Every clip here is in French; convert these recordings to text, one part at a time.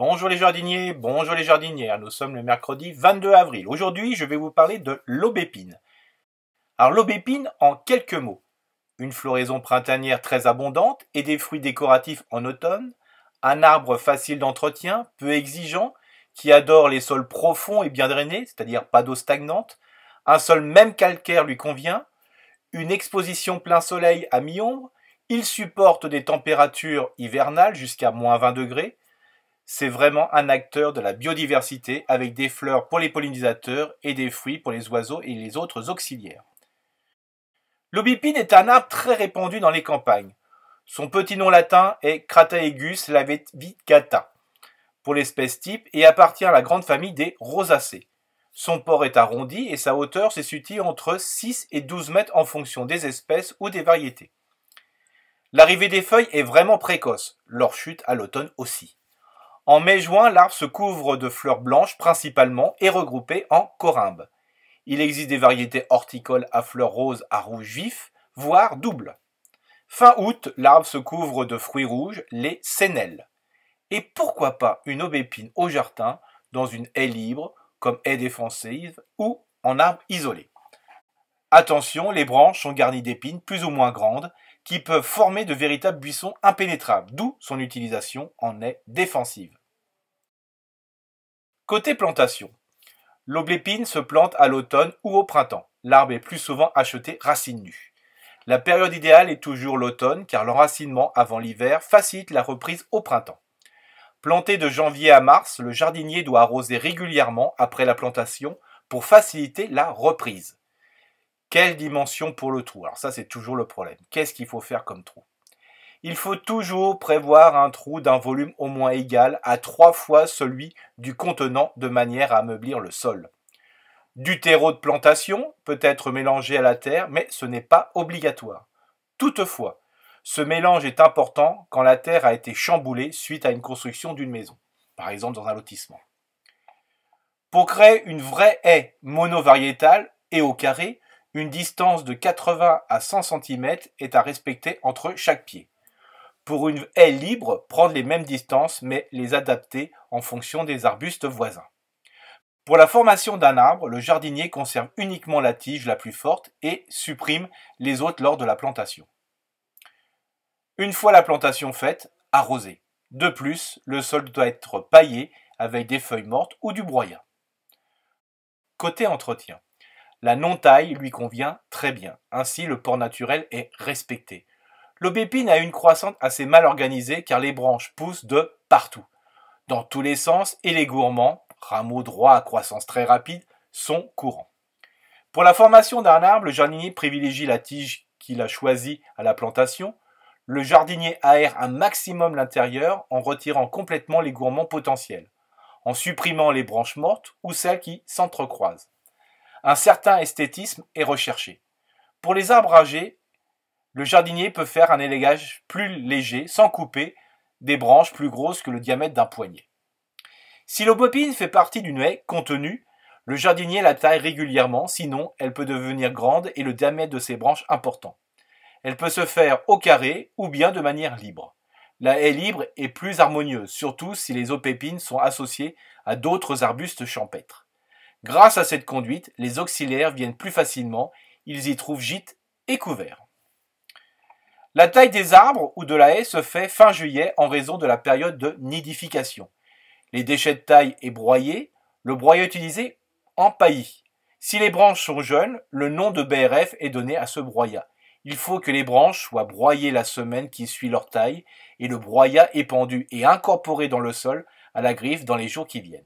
Bonjour les jardiniers, bonjour les jardinières, nous sommes le mercredi 22 avril. Aujourd'hui, je vais vous parler de l'aubépine. Alors l'aubépine en quelques mots. Une floraison printanière très abondante et des fruits décoratifs en automne, un arbre facile d'entretien, peu exigeant, qui adore les sols profonds et bien drainés, c'est-à-dire pas d'eau stagnante, un sol même calcaire lui convient, une exposition plein soleil à mi-ombre, il supporte des températures hivernales jusqu'à moins 20 degrés, c'est vraiment un acteur de la biodiversité avec des fleurs pour les pollinisateurs et des fruits pour les oiseaux et les autres auxiliaires. L'obipine est un arbre très répandu dans les campagnes. Son petit nom latin est Crataegus lavicata pour l'espèce type et appartient à la grande famille des rosacées. Son port est arrondi et sa hauteur s'est situe entre 6 et 12 mètres en fonction des espèces ou des variétés. L'arrivée des feuilles est vraiment précoce, leur chute à l'automne aussi. En mai-juin, l'arbre se couvre de fleurs blanches principalement et regroupées en corymbes. Il existe des variétés horticoles à fleurs roses à rouge vif, voire doubles. Fin août, l'arbre se couvre de fruits rouges, les sénelles. Et pourquoi pas une aubépine au jardin, dans une haie libre, comme haie défensive, ou en arbre isolé. Attention, les branches sont garnies d'épines plus ou moins grandes qui peuvent former de véritables buissons impénétrables, d'où son utilisation en est défensive. Côté plantation, l'oblépine se plante à l'automne ou au printemps. L'arbre est plus souvent acheté racine nue. La période idéale est toujours l'automne car l'enracinement avant l'hiver facilite la reprise au printemps. Planté de janvier à mars, le jardinier doit arroser régulièrement après la plantation pour faciliter la reprise. Quelle dimension pour le trou Alors ça, c'est toujours le problème. Qu'est-ce qu'il faut faire comme trou Il faut toujours prévoir un trou d'un volume au moins égal à trois fois celui du contenant de manière à ameublir le sol. Du terreau de plantation peut être mélangé à la terre, mais ce n'est pas obligatoire. Toutefois, ce mélange est important quand la terre a été chamboulée suite à une construction d'une maison, par exemple dans un lotissement. Pour créer une vraie haie monovariétale et au carré, une distance de 80 à 100 cm est à respecter entre chaque pied. Pour une haie libre, prendre les mêmes distances mais les adapter en fonction des arbustes voisins. Pour la formation d'un arbre, le jardinier conserve uniquement la tige la plus forte et supprime les autres lors de la plantation. Une fois la plantation faite, arroser. De plus, le sol doit être paillé avec des feuilles mortes ou du broyat. Côté entretien. La non-taille lui convient très bien. Ainsi, le port naturel est respecté. L'aubépine a une croissance assez mal organisée car les branches poussent de partout, dans tous les sens, et les gourmands, rameaux droits à croissance très rapide, sont courants. Pour la formation d'un arbre, le jardinier privilégie la tige qu'il a choisie à la plantation. Le jardinier aère un maximum l'intérieur en retirant complètement les gourmands potentiels, en supprimant les branches mortes ou celles qui s'entrecroisent. Un certain esthétisme est recherché. Pour les arbres âgés, le jardinier peut faire un élégage plus léger sans couper des branches plus grosses que le diamètre d'un poignet. Si l'aubépine fait partie d'une haie contenue, le jardinier la taille régulièrement, sinon elle peut devenir grande et le diamètre de ses branches important. Elle peut se faire au carré ou bien de manière libre. La haie libre est plus harmonieuse, surtout si les aubépines sont associées à d'autres arbustes champêtres. Grâce à cette conduite, les auxiliaires viennent plus facilement, ils y trouvent gîte et couvert. La taille des arbres ou de la haie se fait fin juillet en raison de la période de nidification. Les déchets de taille et broyé, le broyat utilisé en paillis. Si les branches sont jeunes, le nom de BRF est donné à ce broyat. Il faut que les branches soient broyées la semaine qui suit leur taille et le broyat épandu et incorporé dans le sol à la griffe dans les jours qui viennent.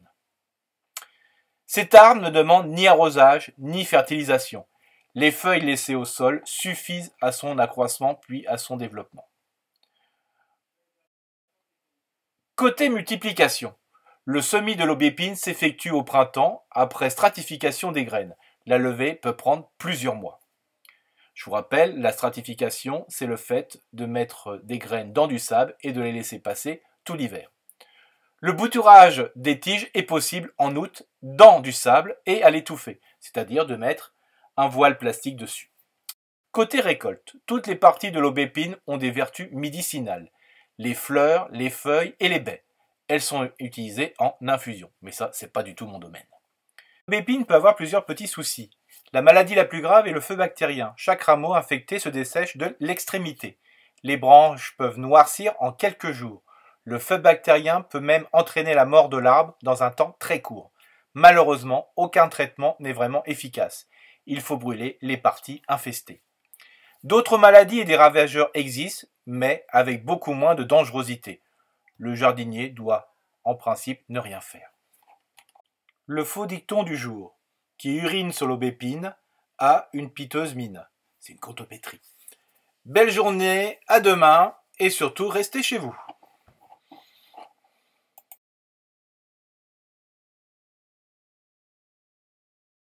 Cette arbre ne demande ni arrosage ni fertilisation. Les feuilles laissées au sol suffisent à son accroissement puis à son développement. Côté multiplication, le semis de l'aubépine s'effectue au printemps après stratification des graines. La levée peut prendre plusieurs mois. Je vous rappelle, la stratification, c'est le fait de mettre des graines dans du sable et de les laisser passer tout l'hiver. Le bouturage des tiges est possible en août dans du sable et à l'étouffer, c'est-à-dire de mettre un voile plastique dessus. Côté récolte, toutes les parties de l'aubépine ont des vertus médicinales, les fleurs, les feuilles et les baies. Elles sont utilisées en infusion, mais ça, c'est pas du tout mon domaine. L'aubépine peut avoir plusieurs petits soucis. La maladie la plus grave est le feu bactérien. Chaque rameau infecté se dessèche de l'extrémité. Les branches peuvent noircir en quelques jours. Le feu bactérien peut même entraîner la mort de l'arbre dans un temps très court. Malheureusement, aucun traitement n'est vraiment efficace. Il faut brûler les parties infestées. D'autres maladies et des ravageurs existent, mais avec beaucoup moins de dangerosité. Le jardinier doit, en principe, ne rien faire. Le faux dicton du jour, qui urine sur l'aubépine, a une piteuse mine. C'est une contopétrie. Belle journée, à demain, et surtout restez chez vous.